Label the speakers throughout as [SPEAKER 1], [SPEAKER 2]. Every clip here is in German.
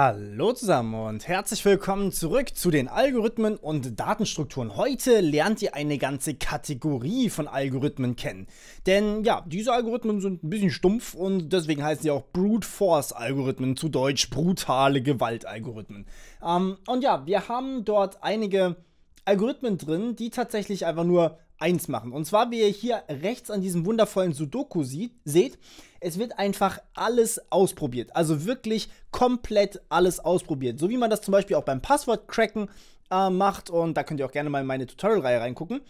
[SPEAKER 1] Hallo zusammen und herzlich willkommen zurück zu den Algorithmen und Datenstrukturen. Heute lernt ihr eine ganze Kategorie von Algorithmen kennen. Denn ja, diese Algorithmen sind ein bisschen stumpf und deswegen heißen sie auch Brute Force Algorithmen, zu Deutsch brutale Gewaltalgorithmen. Ähm, und ja, wir haben dort einige Algorithmen drin, die tatsächlich einfach nur eins machen. Und zwar, wie ihr hier rechts an diesem wundervollen Sudoku sieht, seht, es wird einfach alles ausprobiert. Also wirklich komplett alles ausprobiert. So wie man das zum Beispiel auch beim Passwort-Cracken äh, macht. Und da könnt ihr auch gerne mal in meine Tutorial-Reihe reingucken.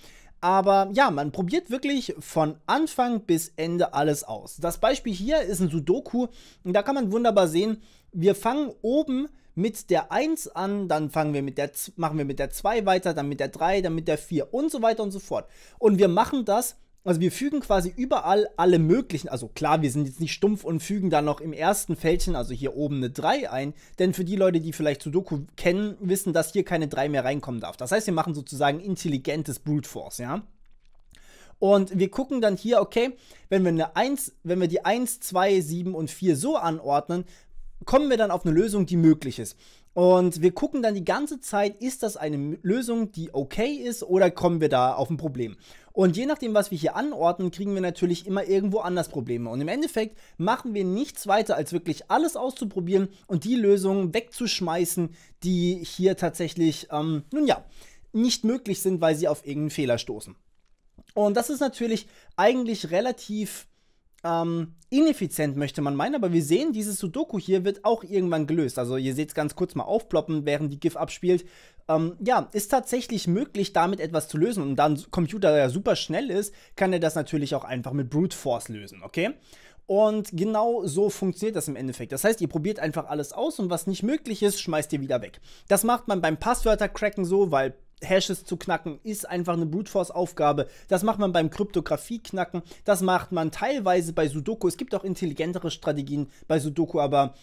[SPEAKER 1] Aber ja, man probiert wirklich von Anfang bis Ende alles aus. Das Beispiel hier ist ein Sudoku und da kann man wunderbar sehen, wir fangen oben mit der 1 an, dann fangen wir mit der, machen wir mit der 2 weiter, dann mit der 3, dann mit der 4 und so weiter und so fort. Und wir machen das, also wir fügen quasi überall alle möglichen, also klar, wir sind jetzt nicht stumpf und fügen dann noch im ersten Fältchen, also hier oben eine 3 ein, denn für die Leute, die vielleicht Sudoku kennen, wissen, dass hier keine 3 mehr reinkommen darf. Das heißt, wir machen sozusagen intelligentes Brute Force, ja? Und wir gucken dann hier, okay, wenn wir eine 1, wenn wir die 1, 2, 7 und 4 so anordnen, kommen wir dann auf eine Lösung, die möglich ist. Und wir gucken dann die ganze Zeit, ist das eine Lösung, die okay ist oder kommen wir da auf ein Problem? Und je nachdem, was wir hier anordnen, kriegen wir natürlich immer irgendwo anders Probleme. Und im Endeffekt machen wir nichts weiter, als wirklich alles auszuprobieren und die Lösungen wegzuschmeißen, die hier tatsächlich, ähm, nun ja, nicht möglich sind, weil sie auf irgendeinen Fehler stoßen. Und das ist natürlich eigentlich relativ ähm, ineffizient, möchte man meinen, aber wir sehen, dieses Sudoku hier wird auch irgendwann gelöst. Also ihr seht es ganz kurz mal aufploppen, während die GIF abspielt. Ähm, ja, ist tatsächlich möglich, damit etwas zu lösen. Und da ein Computer ja super schnell ist, kann er das natürlich auch einfach mit Brute Force lösen, okay? Und genau so funktioniert das im Endeffekt. Das heißt, ihr probiert einfach alles aus und was nicht möglich ist, schmeißt ihr wieder weg. Das macht man beim Passwörter-Cracken so, weil Hashes zu knacken, ist einfach eine Brute Force Aufgabe. Das macht man beim Kryptographie knacken, das macht man teilweise bei Sudoku. Es gibt auch intelligentere Strategien bei Sudoku, aber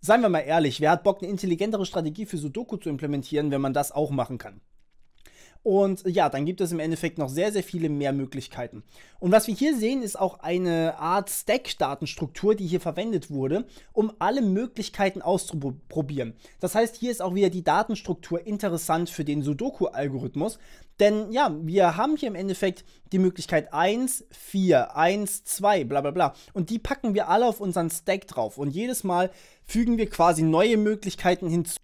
[SPEAKER 1] seien wir mal ehrlich, wer hat Bock eine intelligentere Strategie für Sudoku zu implementieren, wenn man das auch machen kann? Und ja, dann gibt es im Endeffekt noch sehr, sehr viele mehr Möglichkeiten. Und was wir hier sehen, ist auch eine Art Stack-Datenstruktur, die hier verwendet wurde, um alle Möglichkeiten auszuprobieren. Das heißt, hier ist auch wieder die Datenstruktur interessant für den Sudoku-Algorithmus, denn ja, wir haben hier im Endeffekt die Möglichkeit 1, 4, 1, 2, bla bla bla. Und die packen wir alle auf unseren Stack drauf. Und jedes Mal fügen wir quasi neue Möglichkeiten hinzu.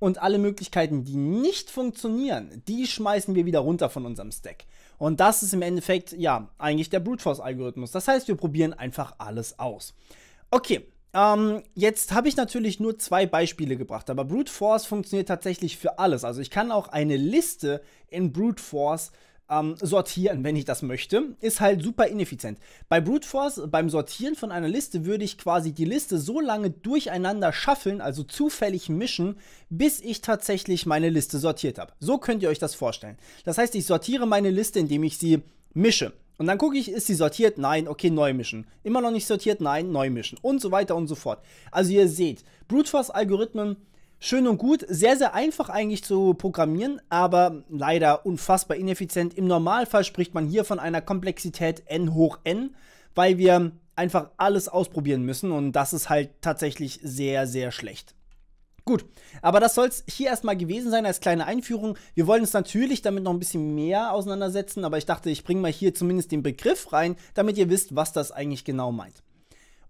[SPEAKER 1] Und alle Möglichkeiten, die nicht funktionieren, die schmeißen wir wieder runter von unserem Stack. Und das ist im Endeffekt, ja, eigentlich der Brute Force Algorithmus. Das heißt, wir probieren einfach alles aus. Okay, ähm, jetzt habe ich natürlich nur zwei Beispiele gebracht, aber Brute Force funktioniert tatsächlich für alles. Also ich kann auch eine Liste in Brute Force ähm, sortieren, wenn ich das möchte, ist halt super ineffizient. Bei Brute Force, beim Sortieren von einer Liste, würde ich quasi die Liste so lange durcheinander schaffeln, also zufällig mischen, bis ich tatsächlich meine Liste sortiert habe. So könnt ihr euch das vorstellen. Das heißt, ich sortiere meine Liste, indem ich sie mische. Und dann gucke ich, ist sie sortiert? Nein, okay, neu mischen. Immer noch nicht sortiert? Nein, neu mischen. Und so weiter und so fort. Also ihr seht, Brute Force Algorithmen schön und gut, sehr, sehr einfach eigentlich zu programmieren, aber leider unfassbar ineffizient. Im Normalfall spricht man hier von einer Komplexität n hoch n, weil wir einfach alles ausprobieren müssen und das ist halt tatsächlich sehr, sehr schlecht. Gut, aber das soll es hier erstmal gewesen sein als kleine Einführung. Wir wollen uns natürlich damit noch ein bisschen mehr auseinandersetzen, aber ich dachte, ich bringe mal hier zumindest den Begriff rein, damit ihr wisst, was das eigentlich genau meint.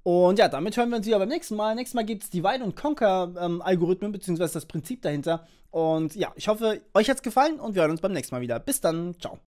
[SPEAKER 1] Und ja, damit hören wir uns wieder beim nächsten Mal. Nächstes Mal gibt es Divide und Conquer-Algorithmen, ähm, beziehungsweise das Prinzip dahinter. Und ja, ich hoffe, euch hat es gefallen und wir hören uns beim nächsten Mal wieder. Bis dann, ciao.